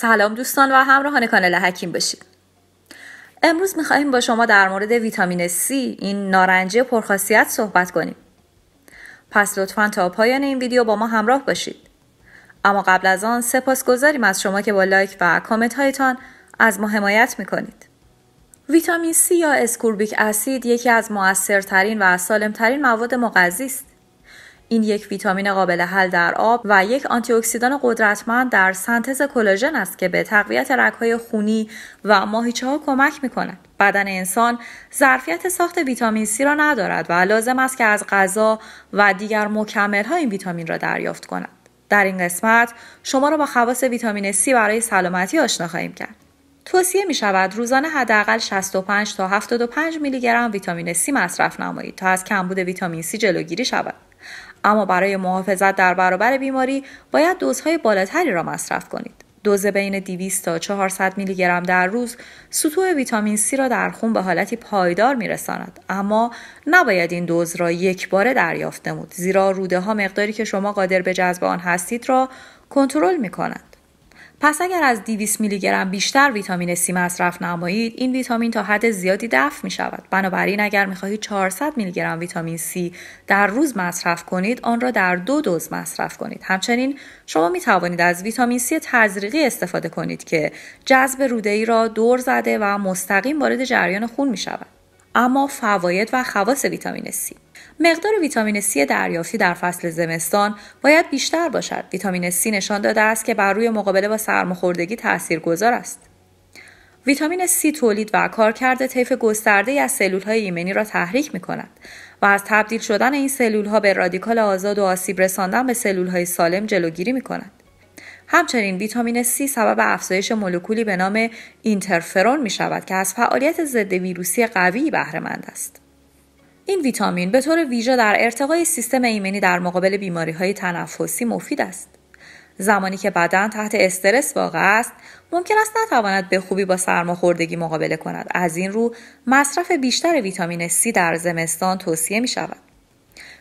سلام دوستان و همراهان کانال حکیم باشید امروز میخواهیم با شما در مورد ویتامین C این نارنجی پرخاصیت صحبت کنیم پس لطفا تا پایان این ویدیو با ما همراه باشید اما قبل از آن سپاس گذاریم از شما که با لایک و کامنت هایتان از ما حمایت میکنید ویتامین C یا اسکوربیک اسید یکی از موثرترین و سالمترین مواد مغذی است این یک ویتامین قابل حل در آب و یک آنتی اکسیدان قدرتمند در سنتز کلاژن است که به تقویت رگهای خونی و ماهیچه ها کمک می کند. بدن انسان ظرفیت ساخت ویتامین C را ندارد و لازم است که از غذا و دیگر مکمل این ویتامین را دریافت کند. در این قسمت شما را با خواص ویتامین C برای سلامتی آشنا خواهیم کرد. توصیه می شود روزانه حداقل 65 تا 75 میلی گرم ویتامین C مصرف نمایید تا از کمبود ویتامین C جلوگیری شود. اما برای محافظت در برابر بیماری باید دوزهای بالاتری را مصرف کنید. دوز بین 200 تا 400 میلی گرم در روز سطوح ویتامین C را در خون به حالتی پایدار میرساند اما نباید این دوز را یک باره دریافت نمود زیرا روده ها مقداری که شما قادر به جذب آن هستید را کنترل می کنند. پس اگر از 200 میلی گرم بیشتر ویتامین C مصرف نمایید این ویتامین تا حد زیادی دفع می شود بنابراین اگر می خواهید 400 میلی گرم ویتامین C در روز مصرف کنید آن را در دو دوز مصرف کنید همچنین شما می توانید از ویتامین C تزریقی استفاده کنید که جذب روده ای را دور زده و مستقیم وارد جریان خون می شود اما فواید و خواص ویتامین C مقدار ویتامین C دریافتی در فصل زمستان باید بیشتر باشد. ویتامین C نشان داده است که بر روی مقابله با سرماخوردگی تاثیرگذار است. ویتامین C تولید و کارکرد طیف گسترده از سلول های ایمنی را تحریک می کند و از تبدیل شدن این سلول ها به رادیکال آزاد و آسیب رساندن به سلول های سالم جلوگیری می کند. همچنین ویتامین C سبب افزایش مولکولی به نام اینترفرون می شود که از فعالیت ضد ویروسی قوی بهره است. این ویتامین به طور ویژه در ارتقای سیستم ایمنی در مقابل بیماری های تنفسی مفید است. زمانی که بدن تحت استرس واقع است، ممکن است نتواند به خوبی با سرماخوردگی مقابله کند. از این رو مصرف بیشتر ویتامین C در زمستان توصیه می شود.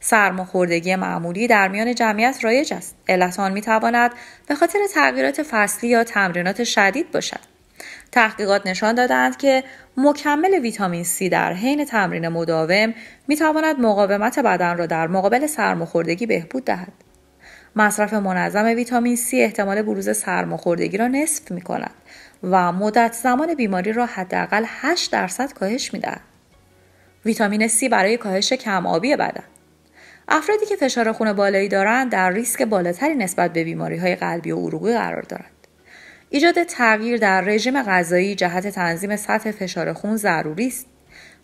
سرماخوردگی معمولی در میان جمعیت رایج است. علت آن می تواند به خاطر تغییرات فصلی یا تمرینات شدید باشد. تحقیقات نشان دادند که مکمل ویتامین C در حین تمرین مداوم می تواند مقاومت بدن را در مقابل سرماخوردگی بهبود دهد. مصرف منظم ویتامین C احتمال بروز سرماخوردگی را نصف می کند و مدت زمان بیماری را حداقل 8 درصد کاهش می دهد. ویتامین C برای کاهش آبی بدن افرادی که فشار خون بالایی دارند در ریسک بالاتری نسبت به بیماری های قلبی و عروقی قرار دارند. ایجاد تغییر در رژیم غذایی جهت تنظیم سطح فشار خون ضروری است.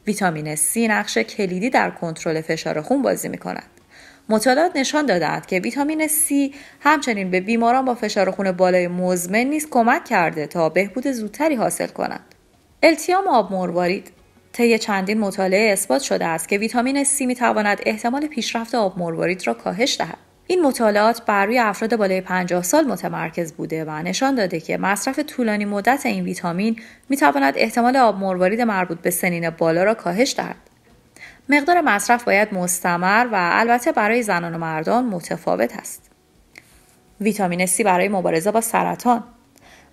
ویتامین C نقش کلیدی در کنترل فشار خون بازی می کند. مطالعات نشان دادند که ویتامین C همچنین به بیماران با فشار خون بالای مزمن نیز کمک کرده تا بهبود زودتری حاصل کنند. التیام آب مروارید طی چندین مطالعه اثبات شده است که ویتامین C می تواند احتمال پیشرفت آب مروارید را کاهش دهد. این مطالعات بر روی افراد بالای 50 سال متمرکز بوده و نشان داده که مصرف طولانی مدت این ویتامین می تواند احتمال آب مروارید مربوط به سنین بالا را کاهش دهد. مقدار مصرف باید مستمر و البته برای زنان و مردان متفاوت است. ویتامین C برای مبارزه با سرطان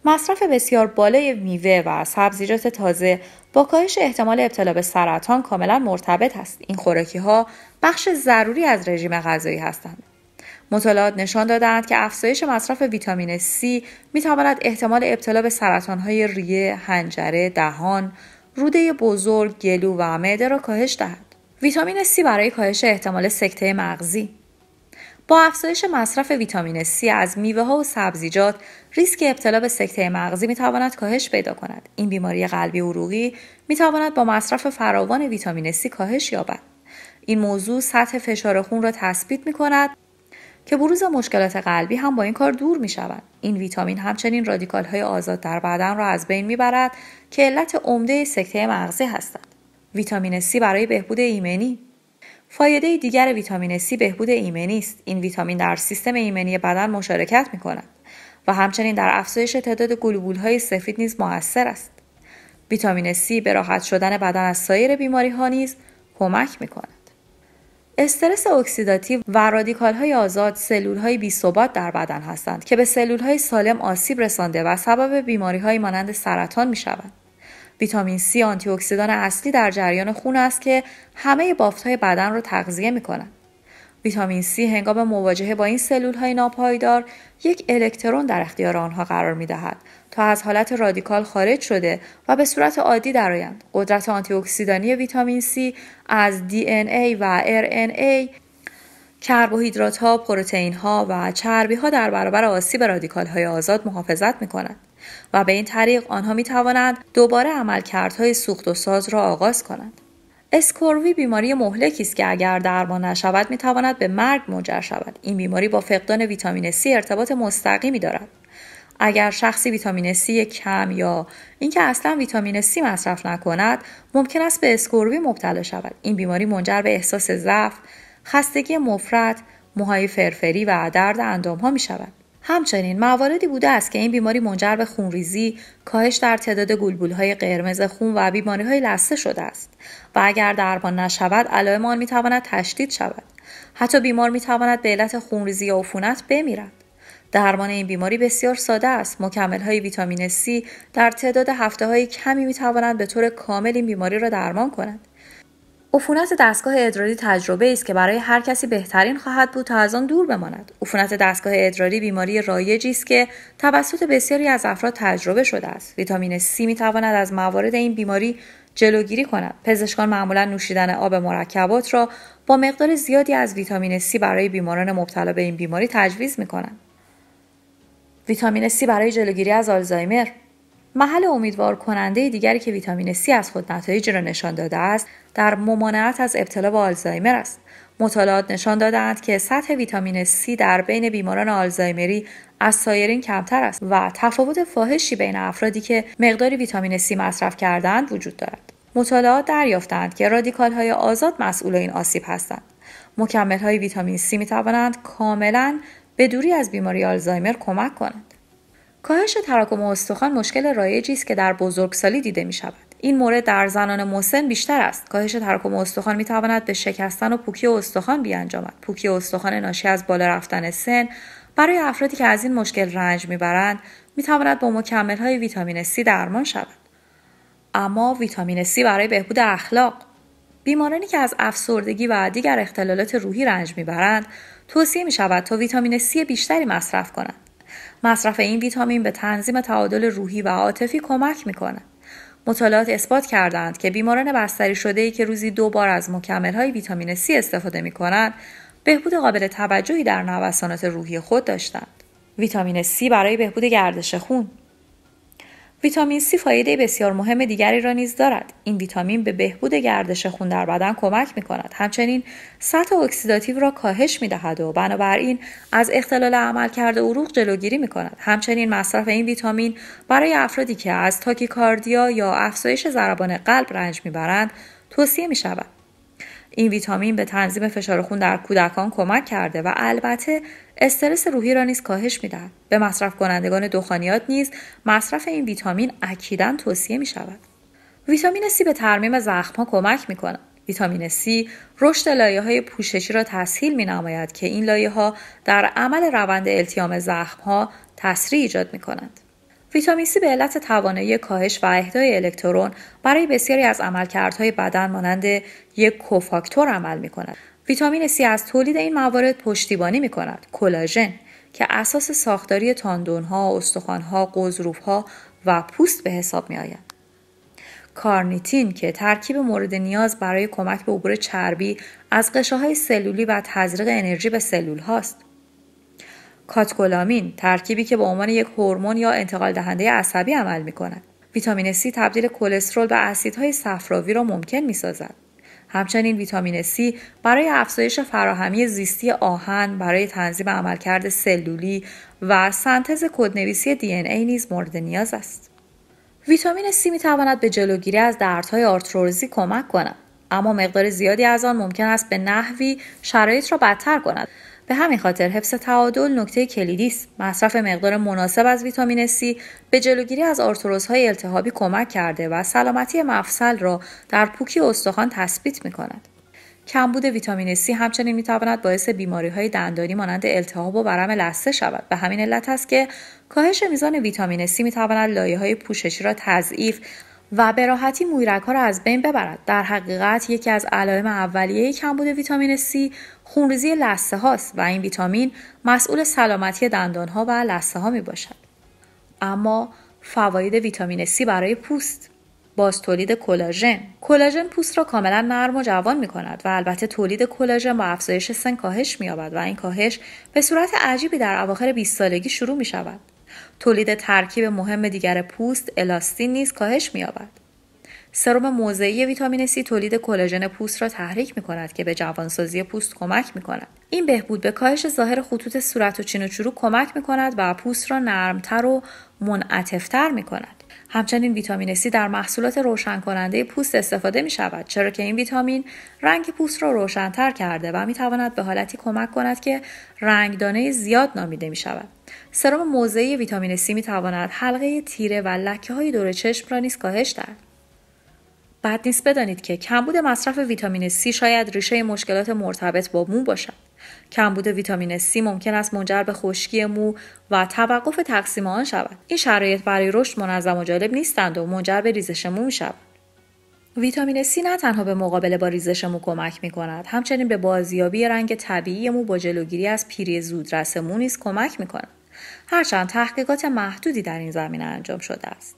مصرف بسیار بالای میوه و سبزیجات تازه با کاهش احتمال ابتلا به سرطان کاملا مرتبط است. این خوراکی ها بخش ضروری از رژیم غذایی هستند. مطالعات نشان دادند که افزایش مصرف ویتامین C میتواند احتمال ابتلا به های ریه، هنجره، دهان، روده بزرگ، گلو و معده را کاهش دهد. ویتامین C برای کاهش احتمال سکته مغزی با افزایش مصرف ویتامین C از میوه ها و سبزیجات ریسک ابتلا به سکته مغزی می تواند کاهش پیدا کند این بیماری قلبی عروقی می تواند با مصرف فراوان ویتامین C کاهش یابد این موضوع سطح فشار خون را تثبیت می کند که بروز مشکلات قلبی هم با این کار دور می شود. این ویتامین همچنین رادیکال های آزاد در بدن را از بین می برد که علت عمده سکته مغزی هستند. ویتامین C برای بهبود ایمنی فایده دیگر ویتامین C بهبود ایمنی است. این ویتامین در سیستم ایمنی بدن مشارکت می کند و همچنین در افزایش تعداد گلوبول های سفید نیز موثر است. ویتامین C به راحت شدن بدن از سایر بیماری ها نیز کمک می کند. استرس اکسیداتیو و رادیکال های آزاد سلول های بی ثبات در بدن هستند که به سلول های سالم آسیب رسانده و سبب بیماری های مانند سرطان می شوند. ویتامین C آنتی اکسیدان اصلی در جریان خون است که همه بافت های بدن را تغذیه می کنند. ویتامین C هنگام مواجهه با این سلول های ناپایدار یک الکترون در اختیار آنها قرار می دهد تا از حالت رادیکال خارج شده و به صورت عادی درآیند. قدرت آنتی اکسیدانی ویتامین C از DNA و RNA کربوهیدرات ها، پروتئین ها و چربی ها در برابر آسیب رادیکال های آزاد محافظت می کنند و به این طریق آنها می توانند دوباره عملکردهای سوخت و ساز را آغاز کنند. اسکوروی بیماری مهلکی است که اگر درمان نشود می تواند به مرگ منجر شود. این بیماری با فقدان ویتامین C ارتباط مستقیمی دارد. اگر شخصی ویتامین C کم یا اینکه اصلا ویتامین C مصرف نکند ممکن است به اسکوربی مبتلا شود این بیماری منجر به احساس ضعف خستگی مفرط موهای فرفری و درد اندام ها می شود همچنین مواردی بوده است که این بیماری منجر به خونریزی، کاهش در تعداد های قرمز خون و بیماری های لسه شده است و اگر درمان نشود علائم آن تواند تشدید شود حتی بیمار میتواند به علت خونریزی یا عفونت بمیرد درمان این بیماری بسیار ساده است. مکمل های ویتامین C در تعداد هفته های کمی می توانند به طور کامل این بیماری را درمان کنند. عفونت دستگاه ادراری تجربه است که برای هر کسی بهترین خواهد بود تا از آن دور بماند. عفونت دستگاه ادراری بیماری رایجی است که توسط بسیاری از افراد تجربه شده است. ویتامین C می تواند از موارد این بیماری جلوگیری کند. پزشکان معمولا نوشیدن آب مرکبات را با مقدار زیادی از ویتامین C برای بیماران مبتلا به این بیماری تجویز می کنند. ویتامین C برای جلوگیری از آلزایمر محل امیدوار کننده دیگری که ویتامین C از خود نتایجی را نشان داده است در ممانعت از ابتلا به آلزایمر است مطالعات نشان دادند که سطح ویتامین C در بین بیماران آلزایمری از سایرین کمتر است و تفاوت فاحشی بین افرادی که مقداری ویتامین C مصرف کردند وجود دارد مطالعات دریافتند که رادیکال های آزاد مسئول این آسیب هستند مکمل های ویتامین C می توانند کاملا به دوری از بیماری آلزایمر کمک کند کاهش تراکم استخوان مشکل رایجی است که در بزرگسالی دیده می شود. این مورد در زنان مسن بیشتر است. کاهش تراکم استخوان می تواند به شکستن و پوکی استخوان بیانجامد. پوکی استخوان ناشی از بالا رفتن سن برای افرادی که از این مشکل رنج میبرند می تواند با مکمل های ویتامین C درمان شود. اما ویتامین C برای بهبود اخلاق بیمارانی که از افسردگی و دیگر اختلالات روحی رنج میبرند توصیه می شود تا ویتامین C بیشتری مصرف کنند. مصرف این ویتامین به تنظیم تعادل روحی و عاطفی کمک می کنند. مطالعات اثبات کردند که بیماران بستری شده ای که روزی دو بار از مکمل های ویتامین C استفاده می کنند بهبود قابل توجهی در نوسانات روحی خود داشتند. ویتامین C برای بهبود گردش خون ویتامین C فایده بسیار مهم دیگری را نیز دارد. این ویتامین به بهبود گردش خون در بدن کمک می کند. همچنین سطح اکسیداتیو را کاهش می دهد و بنابراین از اختلال عملکرد عروق جلوگیری می کند. همچنین مصرف این ویتامین برای افرادی که از تاکیکاردیا یا افزایش ضربان قلب رنج میبرند توصیه می شود. این ویتامین به تنظیم فشار خون در کودکان کمک کرده و البته استرس روحی را نیز کاهش میدهد به مصرف کنندگان دخانیات نیز مصرف این ویتامین اکیدا توصیه می شود ویتامین C به ترمیم زخمها کمک می کند ویتامین C رشد لایه های پوششی را تسهیل می نماید که این لایه ها در عمل روند التیام زخم ها تسریع ایجاد می کنند. ویتامین C به علت توانایی کاهش و اهدای الکترون برای بسیاری از عملکردهای بدن مانند یک کوفاکتور عمل می کند ویتامین C از تولید این موارد پشتیبانی می کند. کلاژن که اساس ساختاری تاندون ها، استخوان ها، ها و پوست به حساب می کارنیتین که ترکیب مورد نیاز برای کمک به عبور چربی از قشه سلولی و تزریق انرژی به سلول هاست. کاتکولامین ترکیبی که به عنوان یک هورمون یا انتقال دهنده عصبی عمل می کند. ویتامین C تبدیل کلسترول به اسیدهای صفراوی را ممکن می سازد. همچنین ویتامین C برای افزایش فراهمی زیستی آهن برای تنظیم عملکرد سلولی و سنتز کدنویسی DNA نیز مورد نیاز است. ویتامین C می تواند به جلوگیری از دردهای آرتروزی کمک کند اما مقدار زیادی از آن ممکن است به نحوی شرایط را بدتر کند به همین خاطر حفظ تعادل نکته کلیدی است. مصرف مقدار مناسب از ویتامین C به جلوگیری از آرتروزهای التهابی کمک کرده و سلامتی مفصل را در پوکی استخوان تثبیت می کند. کمبود ویتامین C همچنین میتواند باعث بیماری های دندانی مانند التهاب و ورم لسته شود به همین علت است که کاهش میزان ویتامین C میتواند لایه های پوششی را تضعیف و به راحتی مویرک ها را از بین ببرد در حقیقت یکی از علائم اولیه کمبود ویتامین C خونریزی لثه هاست و این ویتامین مسئول سلامتی دندان ها و لثه ها می باشد اما فواید ویتامین C برای پوست باز تولید کلاژن کلاژن پوست را کاملا نرم و جوان می کند و البته تولید کلاژن با افزایش سن کاهش می یابد و این کاهش به صورت عجیبی در اواخر 20 سالگی شروع می شود تولید ترکیب مهم دیگر پوست الاستین نیز کاهش مییابد سرم موضعی ویتامین C تولید کلاژن پوست را تحریک می که به جوانسازی پوست کمک می این بهبود به کاهش ظاهر خطوط صورت و چین و چروک کمک می و پوست را نرمتر و منعطفتر می همچنین ویتامین C در محصولات روشن کننده پوست استفاده می شود چرا که این ویتامین رنگ پوست را روشنتر کرده و می تواند به حالتی کمک کند که دانه زیاد نامیده می شود. سرم موضعی ویتامین C می تواند حلقه تیره و لکه های دور چشم را نیز کاهش دهد. بد نیست بدانید که کمبود مصرف ویتامین C شاید ریشه مشکلات مرتبط با مو باشد. کمبود ویتامین C ممکن است منجر به خشکی مو و توقف تقسیم آن شود این شرایط برای رشد منظم و جالب نیستند و منجر به ریزش مو شود. ویتامین C نه تنها به مقابله با ریزش مو کمک می کند همچنین به بازیابی رنگ طبیعی مو با جلوگیری از پیری زودرس مو نیز کمک می کند هرچند تحقیقات محدودی در این زمینه انجام شده است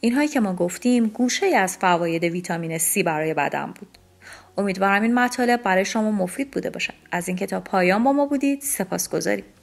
اینهایی که ما گفتیم گوشه از فواید ویتامین C برای بدن بود امیدوارم این مطالب برای شما مفید بوده باشد از اینکه تا پایان با ما بودید گذاریم.